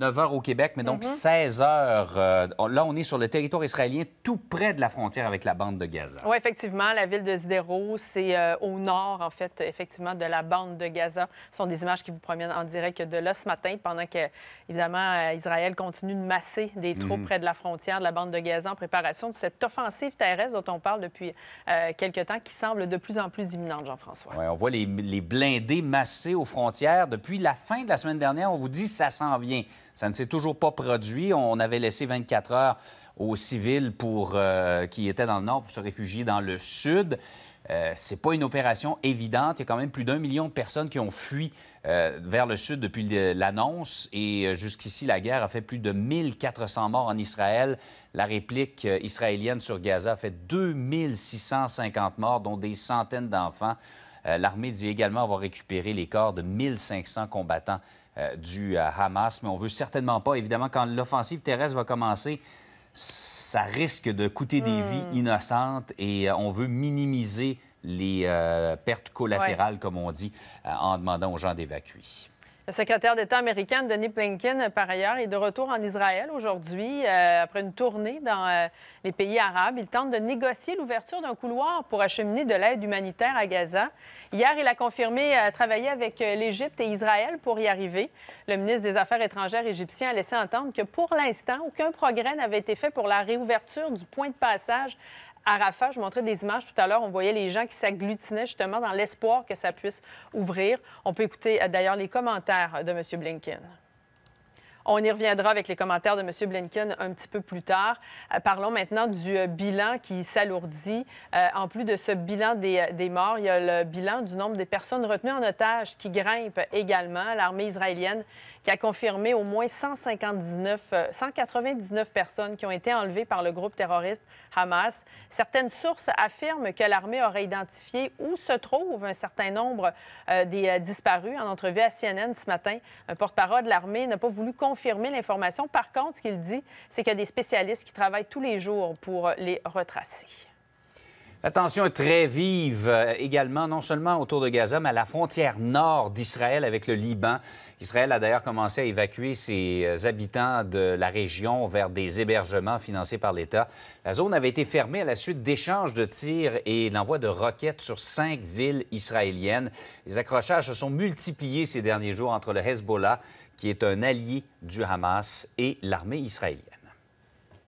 9 heures au Québec, mais donc 16 mhm. h euh, là, on est sur le territoire israélien, tout près de la frontière avec la bande de Gaza. Oui, effectivement, la ville de Sderot, c'est euh, au nord, en fait, effectivement, de la bande de Gaza. Ce sont des images qui vous proviennent en direct de là ce matin, pendant que, évidemment, euh, Israël continue de masser des mhm. troupes près de la frontière de la bande de Gaza en préparation de cette offensive terrestre dont on parle depuis quelques quelque temps, qui semble de plus en plus imminente, Jean-François. Oui, on voit les, les blindés massés aux frontières. Depuis la fin de la semaine dernière, on vous dit ça s'en vient. Ça ne s'est toujours pas produit. On avait laissé 24 heures aux civils pour, euh, qui étaient dans le nord pour se réfugier dans le sud. Ce euh, c'est pas une opération évidente. Il y a quand même plus d'un million de personnes qui ont fui euh, vers le sud depuis l'annonce. Et jusqu'ici, la guerre a fait plus de 1400 morts en Israël. La réplique israélienne sur Gaza a fait 2650 morts, dont des centaines d'enfants. L'armée dit également avoir récupéré les corps de 1500 combattants euh, du euh, Hamas, mais on veut certainement pas. Évidemment, quand l'offensive terrestre va commencer, ça risque de coûter des hmm. vies innocentes et euh, on veut minimiser les pertes collatérales, comme on dit, en demandant aux gens d'évacuer. Le secrétaire d'État américain Denis Blinken, par ailleurs, est de retour en Israël aujourd'hui euh, après une tournée dans euh, les pays arabes. Il tente de négocier l'ouverture d'un couloir pour acheminer de l'aide humanitaire à Gaza. Hier, il a confirmé euh, travailler avec l'Égypte et Israël pour y arriver. Le ministre des Affaires étrangères égyptien a laissé entendre que pour l'instant, aucun progrès n'avait été fait pour la réouverture du point de passage à je vous montrais des images tout à l'heure, on voyait les gens qui s'agglutinaient justement dans l'espoir que ça puisse ouvrir. On peut écouter euh, d'ailleurs les commentaires de M. Blinken. On y reviendra avec les commentaires de M. Blinken un petit peu plus tard. Euh, parlons maintenant du euh, bilan qui s'alourdit. en plus de ce bilan des, morts, il y a le bilan du nombre des personnes retenues en otage qui grimpe également. L'armée israélienne qui a confirmé au moins 199 euh, personnes qui ont été enlevées par le groupe terroriste Hamas. Certaines sources affirment que l'armée aurait identifié où se trouve un certain nombre euh, des euh, disparus. En entrevue à CNN ce matin, un porte-parole de l'armée n'a pas voulu confirmer l'information. Par contre, ce qu'il dit, c'est qu'il y a des spécialistes qui travaillent tous les jours pour les retracer. La tension est très vive euh, également, non seulement autour de Gaza, mais à la frontière nord d'Israël avec le Liban. Israël a d'ailleurs commencé à évacuer ses euh, habitants de la région vers des hébergements financés par l'État. La zone avait été fermée à la suite d'échanges de tirs et l'envoi de roquettes sur cinq villes israéliennes. Les accrochages se sont multipliés ces derniers jours entre le Hezbollah, qui est un allié du Hamas, et l'armée israélienne.